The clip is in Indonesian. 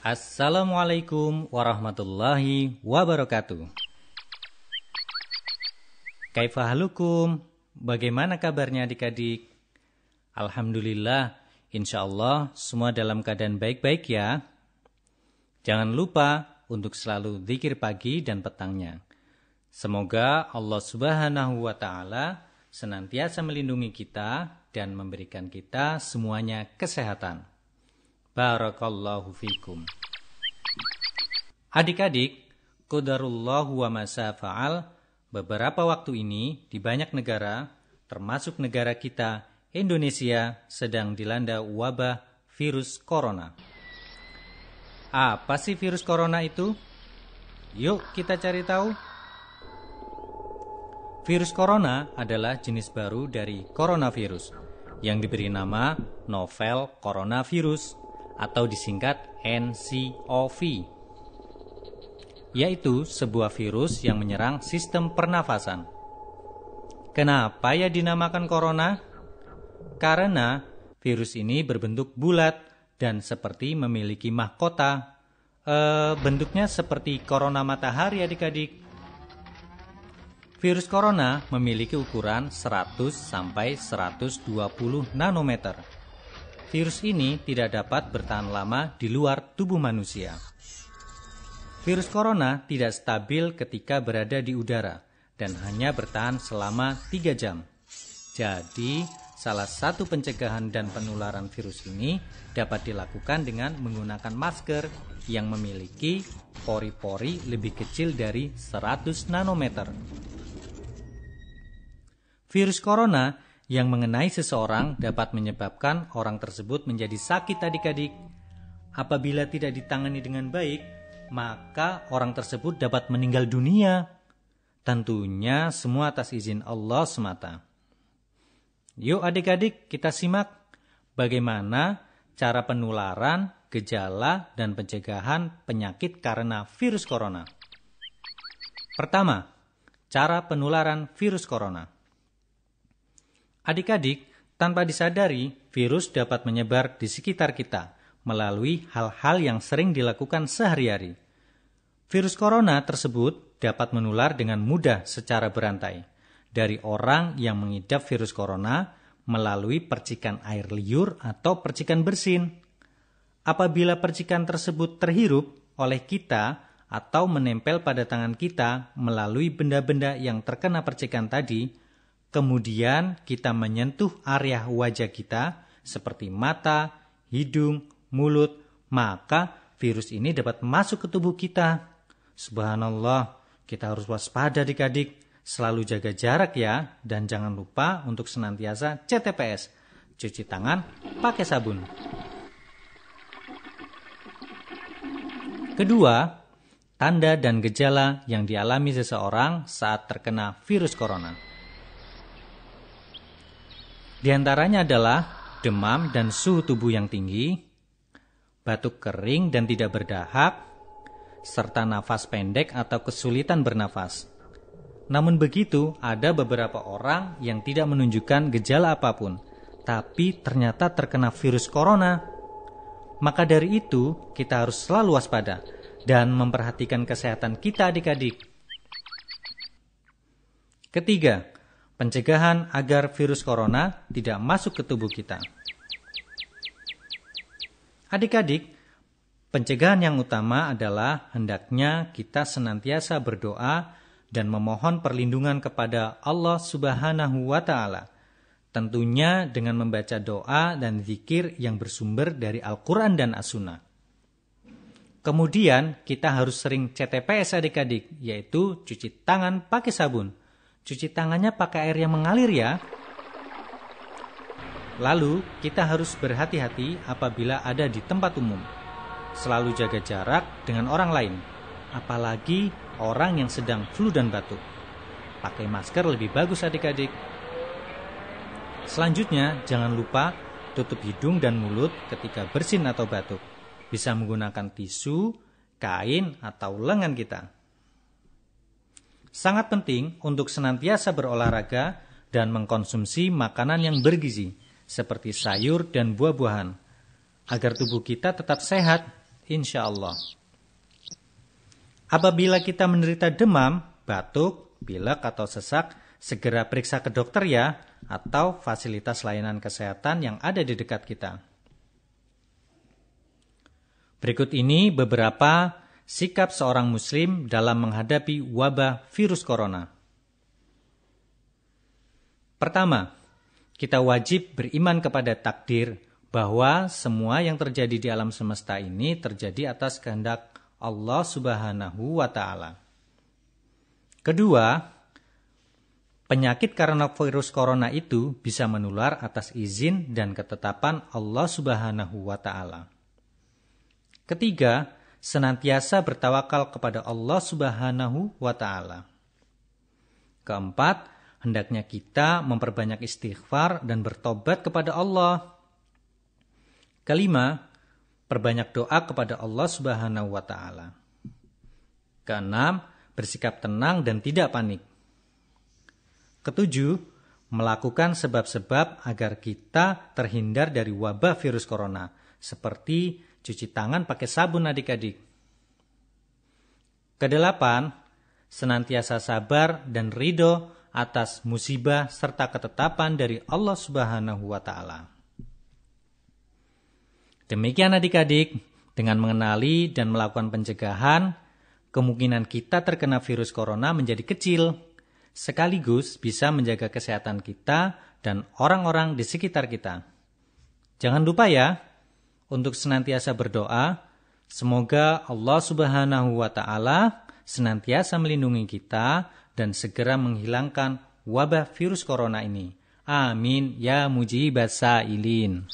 Assalamualaikum warahmatullahi wabarakatuh. Kaifahalukum? Bagaimana kabarnya adik-adik? Alhamdulillah, insya Allah semua dalam keadaan baik-baik ya. Jangan lupa untuk selalu zikir pagi dan petangnya. Semoga Allah Subhanahu wa taala senantiasa melindungi kita dan memberikan kita semuanya kesehatan. Barakallahu fikum. Adik-adik, Qadarullahu wa masa fa'al, beberapa waktu ini di banyak negara, termasuk negara kita, Indonesia, sedang dilanda wabah virus corona. Apa sih virus corona itu? Yuk kita cari tahu. Virus corona adalah jenis baru dari coronavirus yang diberi nama novel coronavirus atau disingkat NCOV, yaitu sebuah virus yang menyerang sistem pernafasan. Kenapa ya dinamakan corona? Karena virus ini berbentuk bulat dan seperti memiliki mahkota. E, bentuknya seperti corona matahari adik-adik. Virus corona memiliki ukuran 100 sampai 120 nanometer Virus ini tidak dapat bertahan lama di luar tubuh manusia. Virus corona tidak stabil ketika berada di udara dan hanya bertahan selama 3 jam. Jadi, salah satu pencegahan dan penularan virus ini dapat dilakukan dengan menggunakan masker yang memiliki pori-pori lebih kecil dari 100 nanometer. Virus corona yang mengenai seseorang dapat menyebabkan orang tersebut menjadi sakit adik-adik. Apabila tidak ditangani dengan baik, maka orang tersebut dapat meninggal dunia. Tentunya semua atas izin Allah semata. Yuk adik-adik kita simak bagaimana cara penularan, gejala, dan pencegahan penyakit karena virus corona. Pertama, cara penularan virus corona. Adik-adik, tanpa disadari, virus dapat menyebar di sekitar kita melalui hal-hal yang sering dilakukan sehari-hari. Virus corona tersebut dapat menular dengan mudah secara berantai dari orang yang mengidap virus corona melalui percikan air liur atau percikan bersin. Apabila percikan tersebut terhirup oleh kita atau menempel pada tangan kita melalui benda-benda yang terkena percikan tadi, Kemudian kita menyentuh area wajah kita seperti mata, hidung, mulut, maka virus ini dapat masuk ke tubuh kita. Subhanallah, kita harus waspada adik-adik. Selalu jaga jarak ya, dan jangan lupa untuk senantiasa CTPS. Cuci tangan pakai sabun. Kedua, tanda dan gejala yang dialami seseorang saat terkena virus corona. Di antaranya adalah demam dan suhu tubuh yang tinggi, batuk kering dan tidak berdahak, serta nafas pendek atau kesulitan bernafas. Namun begitu, ada beberapa orang yang tidak menunjukkan gejala apapun, tapi ternyata terkena virus corona. Maka dari itu, kita harus selalu waspada dan memperhatikan kesehatan kita adik-adik. Ketiga, Pencegahan agar virus corona tidak masuk ke tubuh kita. Adik-adik, pencegahan yang utama adalah hendaknya kita senantiasa berdoa dan memohon perlindungan kepada Allah Subhanahu wa taala. Tentunya dengan membaca doa dan zikir yang bersumber dari Al-Qur'an dan As-Sunnah. Kemudian kita harus sering CTPS adik-adik, yaitu cuci tangan pakai sabun. Cuci tangannya pakai air yang mengalir ya. Lalu, kita harus berhati-hati apabila ada di tempat umum. Selalu jaga jarak dengan orang lain, apalagi orang yang sedang flu dan batuk. Pakai masker lebih bagus adik-adik. Selanjutnya, jangan lupa tutup hidung dan mulut ketika bersin atau batuk. Bisa menggunakan tisu, kain, atau lengan kita sangat penting untuk senantiasa berolahraga dan mengkonsumsi makanan yang bergizi seperti sayur dan buah-buahan agar tubuh kita tetap sehat insya Allah. Apabila kita menderita demam, batuk, pilek atau sesak, segera periksa ke dokter ya atau fasilitas layanan kesehatan yang ada di dekat kita. Berikut ini beberapa sikap seorang muslim dalam menghadapi wabah virus corona. Pertama, kita wajib beriman kepada takdir bahwa semua yang terjadi di alam semesta ini terjadi atas kehendak Allah Subhanahu wa taala. Kedua, penyakit karena virus corona itu bisa menular atas izin dan ketetapan Allah Subhanahu wa taala. Ketiga, senantiasa bertawakal kepada Allah Subhanahu wa taala. Keempat, hendaknya kita memperbanyak istighfar dan bertobat kepada Allah. Kelima, perbanyak doa kepada Allah Subhanahu wa taala. Keenam, bersikap tenang dan tidak panik. Ketujuh, melakukan sebab-sebab agar kita terhindar dari wabah virus corona, seperti cuci tangan pakai sabun adik-adik. Kedelapan, senantiasa sabar dan ridho atas musibah serta ketetapan dari Allah Subhanahu wa taala. Demikian adik-adik, dengan mengenali dan melakukan pencegahan, kemungkinan kita terkena virus corona menjadi kecil, sekaligus bisa menjaga kesehatan kita dan orang-orang di sekitar kita. Jangan lupa ya, untuk senantiasa berdoa. Semoga Allah Subhanahu wa taala senantiasa melindungi kita dan segera menghilangkan wabah virus corona ini. Amin ya mujibat sa'ilin.